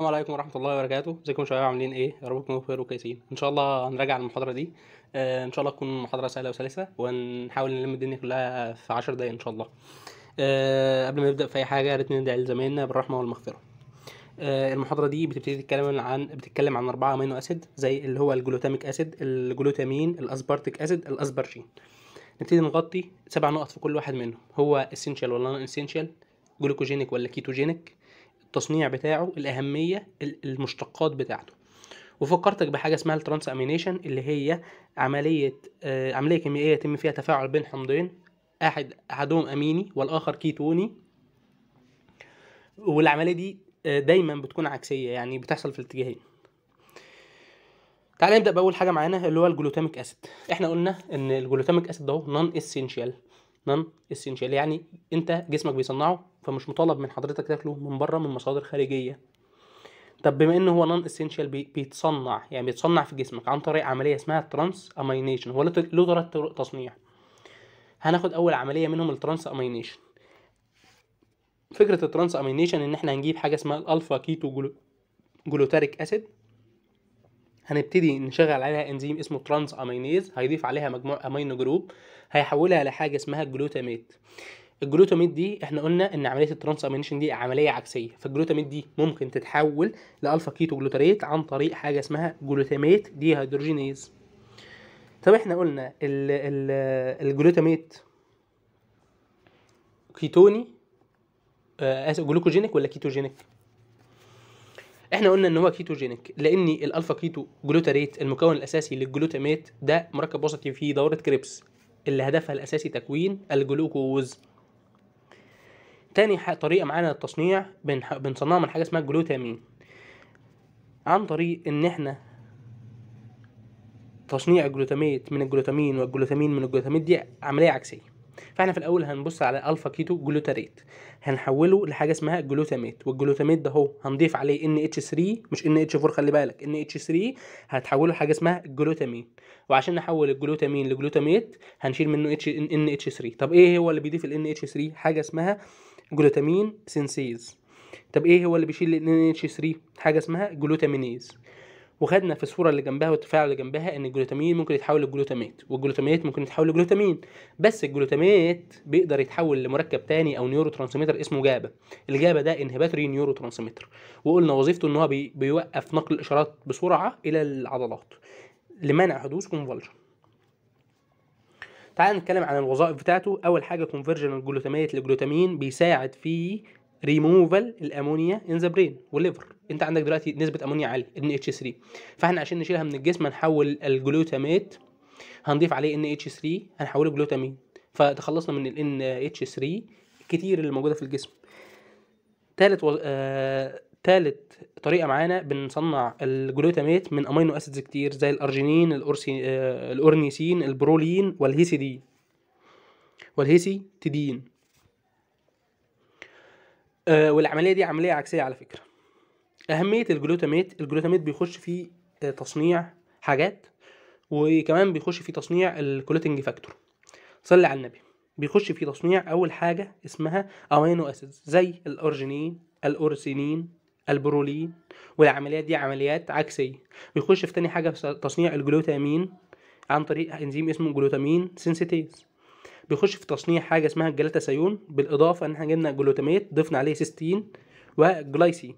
السلام عليكم ورحمه الله وبركاته ازيكم شباب عاملين ايه يا رب تكونوا بخير وكويسين ان شاء الله هنراجع المحاضره دي آه، ان شاء الله تكون محاضره سهله وسلسه وهنحاول نلم الدنيا كلها في 10 دقايق ان شاء الله آه، قبل ما نبدا في اي حاجه يا ريت ندعي لزمايلنا بالرحمه والمغفره آه، المحاضره دي بتبتدي تتكلم عن بتتكلم عن اربعه امينو اسيد زي اللي هو الجلوتاميك اسيد الجلوتامين الاسبارتيك اسيد الأسبرجين نبتدي نغطي سبع نقط في كل واحد منهم هو اسينشال ولا نون اسينشال جلوكوجينيك ولا كيتوجينيك التصنيع بتاعه الاهميه المشتقات بتاعته وفكرتك بحاجه اسمها الترانس امينيشن اللي هي عمليه آه، عمليه كيميائيه يتم فيها تفاعل بين حمضين احد احدهم اميني والاخر كيتوني والعمليه دي آه، دايما بتكون عكسيه يعني بتحصل في الاتجاهين تعال نبدا باول حاجه معانا اللي هو الجلوتاميك اسيد احنا قلنا ان الجلوتاميك اسيد ده نون اسينشال نون اسينشال يعني انت جسمك بيصنعه فمش مطالب من حضرتك تاكله من بره من مصادر خارجيه طب بما ان هو نون اسينشال بيتصنع يعني بيتصنع في جسمك عن طريق عمليه اسمها ترانس امينيشن هو له ثلاث طرق تصنيع هناخد اول عمليه منهم الترانس امينيشن فكره الترانس امينيشن ان احنا هنجيب حاجه اسمها الالفا كيتو جلو جلوتاريك اسيد هنبتدي نشغل عليها انزيم اسمه ترانس امينيز هيضيف عليها مجموع امينو جروب هيحولها لحاجه اسمها جلوتاميت الجلوتاميت دي احنا قلنا ان عمليه الترانس امينيشن دي عمليه عكسيه فالجلوتاميت دي ممكن تتحول لالفا كيتو جلوتاريت عن طريق حاجه اسمها جلوتاميت دي هيدروجينيز طب احنا قلنا الجلوتاميت كيتوني آه، اسف جلوكوجينيك ولا كيتوجينيك احنا قلنا ان هو كيتوجينيك لان الالفا كيتو جلوتاريت المكون الاساسي للجلوتاميت ده مركب وسطي في دوره كريبس اللي هدفها الاساسي تكوين الجلوكوز تاني طريقه معانا للتصنيع بنصنعها من حاجه اسمها الجلوتامين عن طريق ان احنا تصنيع الجلوتاميت من الجلوتامين والجلوتامين من الجلوتاميت دي عمليه عكسيه فاحنا في الاول هنبص على الفا كيتو جلوتاريت هنحوله لحاجه اسمها جلوتاميت والجلوتاميت ده اهو هنضيف عليه ان اتش 3 مش ان اتش 4 خلي بالك ان اتش 3 هتحوله لحاجه اسمها جلوتامين وعشان نحول الجلوتامين لجلوتاميت هنشيل منه اتش ان اتش 3 طب ايه هو اللي بيضيف الان اتش 3 حاجه اسمها جلوتامين سينسيز طب ايه هو اللي بيشيل ال NH3 حاجه اسمها جلوتامينيز وخدنا في الصوره اللي جنبها والتفاعل اللي جنبها ان الجلوتامين ممكن يتحول لجلوتامات والجلوتامات ممكن يتحول لجلوتامين بس الجلوتامات بيقدر يتحول لمركب تاني او نيورو ترانسميتر اسمه جابا الجابا ده انهباتوري نيورو ترانسميتر وقلنا وظيفته ان هو بي بيوقف نقل الاشارات بسرعه الى العضلات لمنع حدوث كونفولجن تعال نتكلم عن الوظائف بتاعته اول حاجه كونفرجن الجلوتامات لجلوتامين بيساعد في ريموفال الامونيا ان ذا برين والليفر انت عندك دلوقتي نسبه امونيا عاليه ان اتش 3 فاحنا عشان نشيلها من الجسم هنحول الجلوتامات هنضيف عليه ان اتش 3 هنحوله جلوتامين فتخلصنا من الان اتش 3 كتير اللي موجوده في الجسم ثالث و... آه... تالت طريقه معانا بنصنع الجلوتامات من امينو اسيدز كتير زي الارجينين الأورسي... آه... الاورنيسين البرولين والهيسيدين والهيسي تدين آه، والعمليه دي عمليه عكسيه على فكره اهميه الجلوتاميت الجلوتاميت بيخش في آه، تصنيع حاجات وكمان بيخش في تصنيع الكوليتنج فاكتور صلي على النبي بيخش في تصنيع اول حاجه اسمها امينو اسيدز زي الارجينين الاورسينين البرولين والعمليات دي عمليات عكسيه بيخش في تاني حاجه في تصنيع الجلوتامين عن طريق انزيم اسمه جلوتامين سينسيتيز بيخش في تصنيع حاجه اسمها الجلاتاسيون بالاضافه ان احنا جبنا جلوتاميت ضفنا عليه سيستين وجلايسين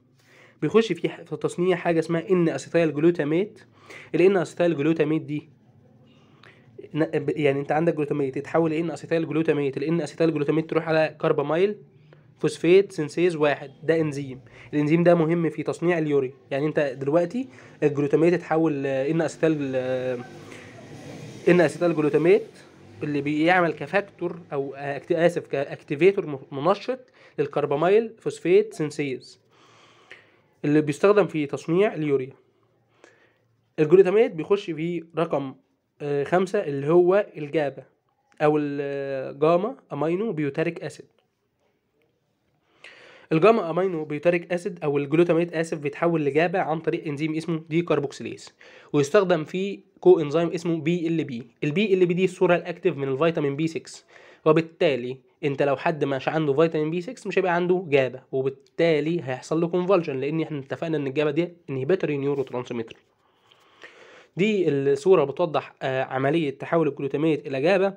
بيخش في في تصنيع حاجه اسمها ان اسيتيل جلوتاميت الان اسيتيل جلوتاميت دي يعني انت عندك جلوتاميت يتحول لان اسيتيل جلوتاميت الان اسيتيل جلوتاميت تروح على كاربامايل فوسفيت سينسيز واحد ده انزيم الانزيم ده مهم في تصنيع اليوري يعني انت دلوقتي الجلوتاميت اتحول ان اسيتيل ان آه، اسيتيل جلوتاميت اللي بيعمل كفاكتور او اسف كاكتيفيتور منشط للكربامايل فوسفيت سينسيز اللي بيستخدم في تصنيع اليوريا الجلوتاميت بيخش في رقم آه، خمسة اللي هو الجابة او الجاما امينو بيوتاريك اسيد الجاما امينو بيوتريك اسيد او الجلوتاميت اسف بيتحول لجابا عن طريق انزيم اسمه دي كاربوكسيليز ويستخدم فيه كو انزيم اسمه بي ال بي البي ال بي دي الصوره الاكتف من الفيتامين بي 6 وبالتالي انت لو حد مش عنده فيتامين بي 6 مش هيبقى عنده جابا وبالتالي هيحصل له كونفولجن لان احنا اتفقنا ان الجابا دي انهبيتوري نيورو ترانسميتر دي الصوره بتوضح آه، عمليه تحول الجلوتاميت الى جابا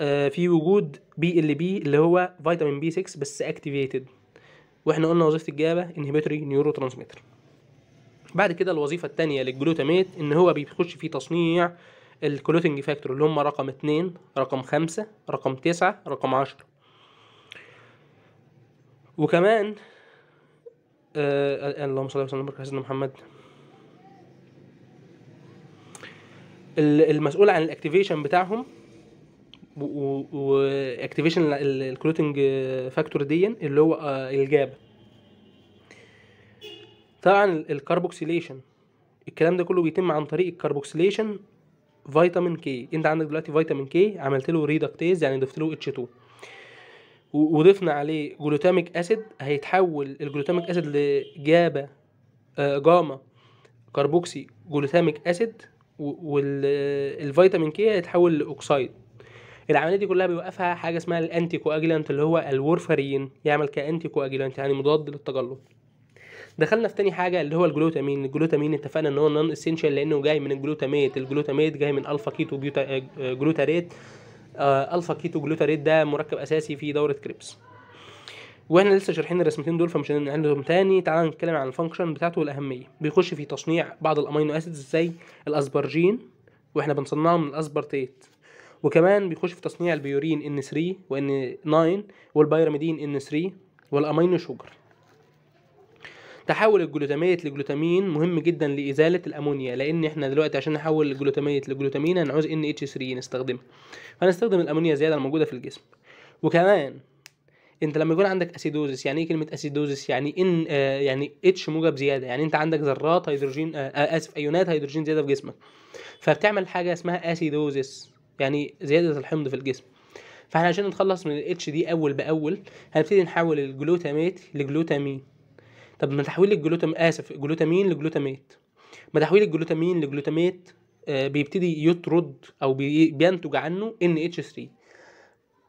آه، في وجود بي ال بي اللي هو فيتامين بي 6 بس اكتيفيتد واحنا قلنا وظيفه الجابه انهبيتوري نيورو ترانسميتر بعد كده الوظيفه الثانيه للجلوتاميت ان هو بيخش في تصنيع الكلوتنج فاكتور اللي هم رقم 2 رقم خمسة رقم تسعة رقم عشرة وكمان آه, آه، اللهم صل وسلم على سيدنا محمد المسؤول عن الاكتيفيشن بتاعهم واكتيفيشن الكلوتنج فاكتور دي اللي هو آه، الجاب طبعا الكربوكسيليشن الكلام ده كله بيتم عن طريق الكربوكسيليشن فيتامين كي انت عندك دلوقتي فيتامين كي عملت له ريدكتيز يعني ضفت له اتش 2 وضفنا عليه جلوتاميك اسيد هيتحول الجلوتاميك اسيد لجابا جاما كربوكسي جلوتاميك اسيد والفيتامين كي هيتحول لاوكسيد العمليه دي كلها بيوقفها حاجه اسمها الانتي كواجيلانت اللي هو الورفرين يعمل كانتي كواجيلانت يعني مضاد للتجلط دخلنا في تاني حاجه اللي هو الجلوتامين الجلوتامين اتفقنا ان هو نون اسينشال لانه جاي من الجلوتاميت الجلوتاميت جاي من الفا كيتو بيوتا جلوتاريت الفا كيتو جلوتاريت ده مركب اساسي في دوره كريبس واحنا لسه شارحين الرسمتين دول فمش هنعملهم تاني تعالى نتكلم عن الفانكشن بتاعته والاهميه بيخش في تصنيع بعض الامينو اسيدز زي الاسبرجين واحنا بنصنعه من الاسبرتيت وكمان بيخش في تصنيع البيورين ان 3 وان 9 والبيراميدين ان 3 والامينو شوجر تحول الجلوتاميت لجلوتامين مهم جدا لازاله الامونيا لان احنا دلوقتي عشان نحول الجلوتاميت لجلوتامين هنعوز ان اتش 3 نستخدمها فنستخدم الامونيا زياده الموجوده في الجسم وكمان انت لما يكون عندك اسيدوزس يعني ايه كلمه اسيدوزس يعني ان آه يعني اتش موجب زياده يعني انت عندك ذرات هيدروجين آه،, آه اسف ايونات هيدروجين زياده في جسمك فبتعمل حاجه اسمها اسيدوزس يعني زياده الحمض في الجسم فاحنا عشان نتخلص من الاتش دي اول باول هنبتدي نحول الجلوتاميت لجلوتامين طب ما تحويل الجلوتام اسف جلوتامين لجلوتاميت ما تحويل الجلوتامين لجلوتاميت آه بيبتدي يطرد او بي... بينتج عنه NH3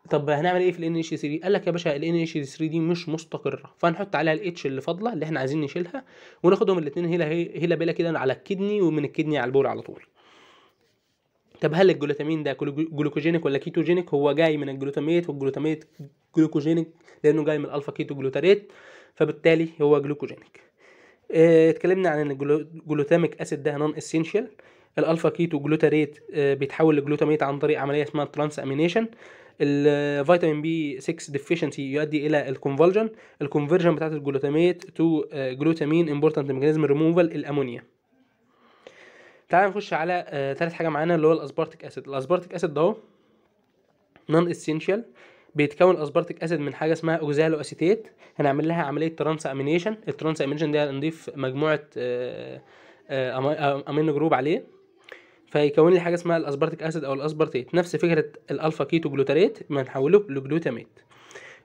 طب هنعمل ايه في ال NH3 قال لك يا باشا ال NH3 دي مش مستقره فهنحط عليها الاتش اللي فاضله اللي احنا عايزين نشيلها وناخدهم الاثنين هيلا هيلا بلا كده على الكدني ومن الكدني على البول على طول طب هل الجلوتامين ده جلوكوجينيك ولا كيتوجينيك هو جاي من الجلوتاميت والجلوتاميت جلوكوجينيك لانه جاي من الفا كيتو جلوتاريت فبالتالي هو جلوكوجينيك آه، اتكلمنا عن ان الجلوتاميك اسيد ده نون اسينشال الالفا كيتو جلوتاريت آه، بيتحول لجلوتاميت عن طريق عمليه اسمها ترانس امينيشن الفيتامين بي 6 ديفيشنسي يؤدي الى الكونفولجن الكونفرجن بتاعه الجلوتاميت تو جلوتامين امبورتنت ميكانيزم ريموفال الامونيا تعال نخش على ثالث آه، تالت حاجه معانا اللي هو الاسبارتيك اسيد الاسبارتيك اسيد ده نون اسينشال بيتكون الاسبارتيك اسيد من حاجه اسمها اوكزالو اسيتيت هنعمل لها عمليه ترانس امينيشن الترانس امينيشن دي هنضيف مجموعه آه، آه، امينو جروب عليه فيكون لي حاجه اسمها الاسبارتيك اسيد او الاسبارتيت نفس فكره الالفا كيتو جلوتاريت بنحوله لجلوتاميت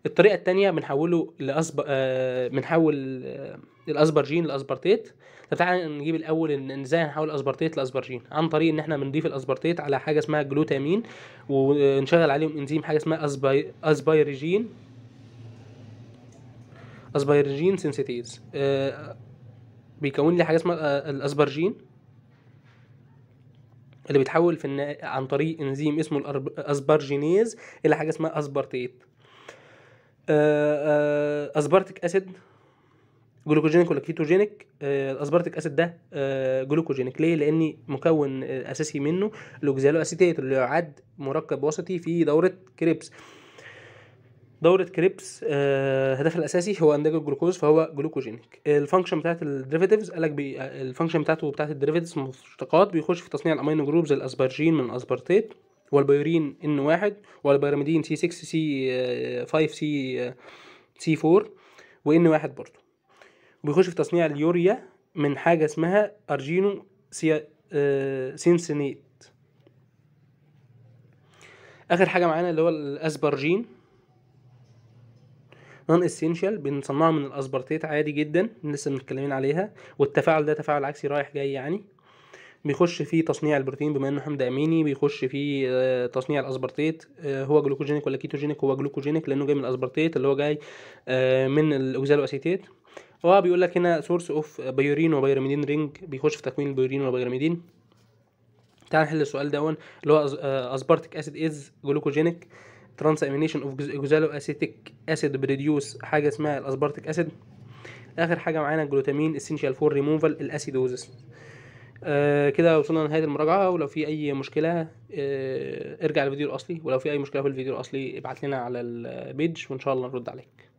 الطريقه الثانيه بنحوله لأسبر آه بنحول آه الاسبرجين لاسبرتيت فتعال نجيب الاول ان ازاي هنحول الاسبرتيت لاسبرجين عن طريق ان احنا بنضيف الاسبرتيت على حاجه اسمها جلوتامين ونشغل عليهم انزيم حاجه اسمها أسباي... اسبيرجين اسبيرجين سينسيتيز آه بيكون لي حاجه اسمها آه، الاسبرجين اللي بيتحول في عن طريق انزيم اسمه الاسبرجينيز الى حاجه اسمها اسبرتيت اسبارتيك اسيد جلوكوجينيك ولا كيتوجينيك الاسبارتيك اسيد ده جلوكوجينيك آه، ليه لان مكون آه، اساسي منه الاوكزالو اسيتيت اللي يعد مركب وسطي في دوره كريبس دورة كريبس آه، هدفها الأساسي هو إنتاج الجلوكوز فهو جلوكوجينيك الفانكشن بتاعت الديريفيتيفز قالك بي الفانكشن بتاعته بتاعت الديريفيتيفز مشتقات بيخش في تصنيع الأمينو جروبز الأسبرجين من الأسبرتيت والبيورين ان واحد والبيراميدين سي 6 سي 5 آه، سي آه، سي 4 وان واحد برضو بيخش في تصنيع اليوريا من حاجه اسمها ارجينو سي... آه، سينسينيت اخر حاجه معانا اللي هو الاسبرجين نون اسينشال بنصنعه من الاسبرتيت عادي جدا لسه متكلمين عليها والتفاعل ده تفاعل عكسي رايح جاي يعني بيخش في تصنيع البروتين بما انه حمض اميني بيخش في آه، تصنيع الاسبرتيت آه، هو جلوكوجينيك ولا كيتوجينيك هو جلوكوجينيك لانه جاي من الاسبرتيت اللي هو جاي آه، من الاوكزالو اسيتيت هو بيقول لك هنا سورس اوف بيورين وبيراميدين رينج بيخش في تكوين البيورين والبيراميدين تعال نحل السؤال دون اللي هو اسبرتيك اسيد از جلوكوجينيك ترانس امينيشن اوف جوزالو اسيتيك اسيد بريديوس حاجه اسمها الاسبرتيك اسيد اخر حاجه معانا الجلوتامين اسينشال فور ريموفال الاسيدوزس آه، كده وصلنا لنهايه المراجعه ولو في اي مشكله آه، ارجع للفيديو الاصلي ولو في اي مشكله في الفيديو الاصلي ابعت لنا على البيج وان شاء الله نرد عليك